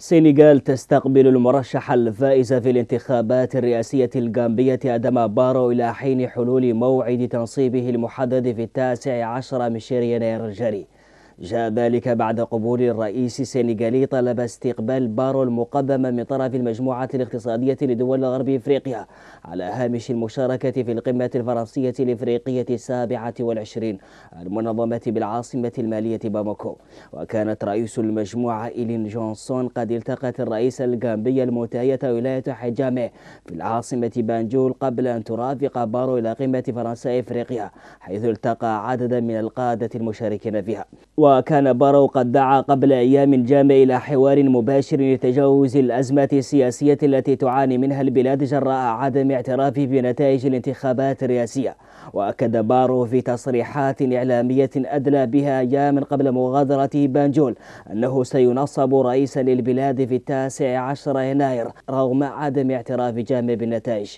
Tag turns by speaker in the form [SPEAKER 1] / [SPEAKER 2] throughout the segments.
[SPEAKER 1] سنغال تستقبل المرشح الفائز في الانتخابات الرئاسية الجامبية أدما بارو إلى حين حلول موعد تنصيبه المحدد في التاسع عشر من شهر يناير الجاري جاء ذلك بعد قبول الرئيس السنغالي طلب استقبال بارو المقدمة من طرف المجموعة الاقتصادية لدول غرب إفريقيا على هامش المشاركة في القمة الفرنسية الإفريقية السابعة والعشرين المنظمة بالعاصمة المالية باموكو وكانت رئيس المجموعة إيلين جونسون قد التقت الرئيس الغامبي المنتهية ولاية حجامة في العاصمة بانجول قبل أن ترافق بارو إلى قمة فرنسا إفريقيا حيث التقى عددا من القادة المشاركين فيها وكان بارو قد دعا قبل أيام الجامع إلى حوار مباشر لتجاوز الأزمة السياسية التي تعاني منها البلاد جراء عدم اعترافه بنتائج الانتخابات الرئاسية وأكد بارو في تصريحات إعلامية أدلى بها أيام قبل مغادرته بانجول أنه سينصب رئيسا للبلاد في التاسع عشر يناير رغم عدم اعتراف جامع بالنتائج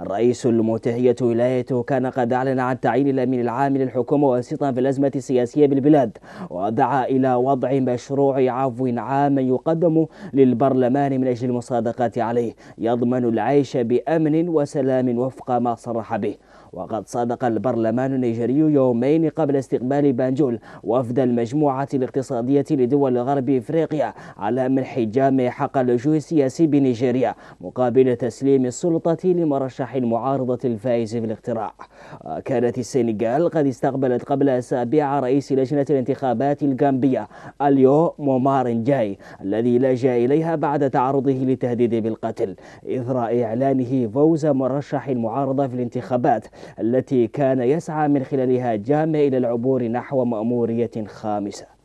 [SPEAKER 1] الرئيس المتهية ولايته كان قد أعلن عن تعيين الأمين العام للحكومة وسيطا في الأزمة السياسية بالبلاد ودعا إلى وضع مشروع عفو عام يقدم للبرلمان من أجل المصادقة عليه يضمن العيش بأمن وسلام وفق ما صرح به وقد صادق البرلمان النيجيري يومين قبل استقبال بانجول وفد المجموعة الاقتصادية لدول غرب إفريقيا على منح جامع حق اللجوء السياسي بنيجيريا مقابل تسليم السلطة لمرشح المعارضة الفائز في الاقتراع كانت السنغال قد استقبلت قبل أسابيع رئيس لجنة الانتخابات الانتخابات الجامبية اليو مومار جاي الذي لجأ إليها بعد تعرضه لتهديد بالقتل إثر إعلانه فوز مرشح المعارضة في الانتخابات التي كان يسعى من خلالها جامع إلى العبور نحو مأمورية خامسة